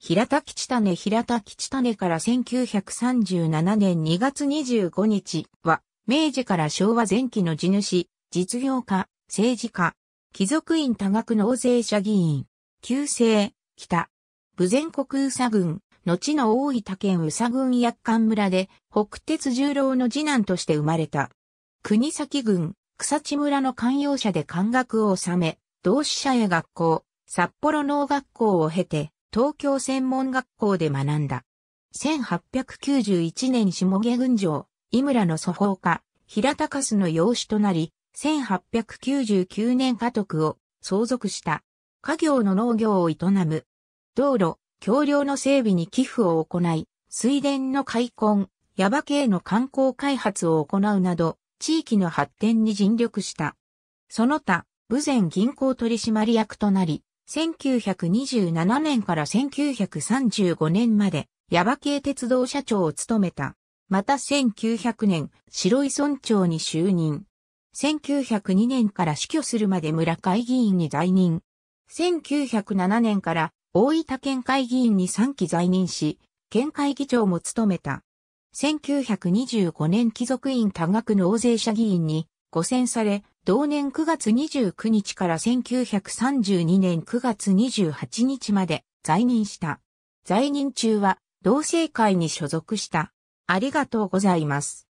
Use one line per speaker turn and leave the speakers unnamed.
平田吉種平田吉種から1937年2月25日は、明治から昭和前期の地主、実業家、政治家、貴族院多額納税者議員、旧姓、北、武前国宇佐郡、後の大分県宇佐郡薬館村で、北鉄十郎の次男として生まれた。国崎郡、草地村の官用者で官学を収め、同志社へ学校、札幌農学校を経て、東京専門学校で学んだ。1891年下下郡上、井村の祖宝家、平高須の養子となり、1899年家督を相続した。家業の農業を営む。道路、橋梁の整備に寄付を行い、水田の開墾、耶馬渓の観光開発を行うなど、地域の発展に尽力した。その他、武前銀行取締役となり、1927年から1935年まで、矢場系鉄道社長を務めた。また1900年、白井村長に就任。1902年から死去するまで村会議員に在任。1907年から大分県会議員に3期在任し、県会議長も務めた。1925年貴族院多額納税者議員に5選され、同年9月29日から1932年9月28日まで在任した。在任中は同性会に所属した。ありがとうございます。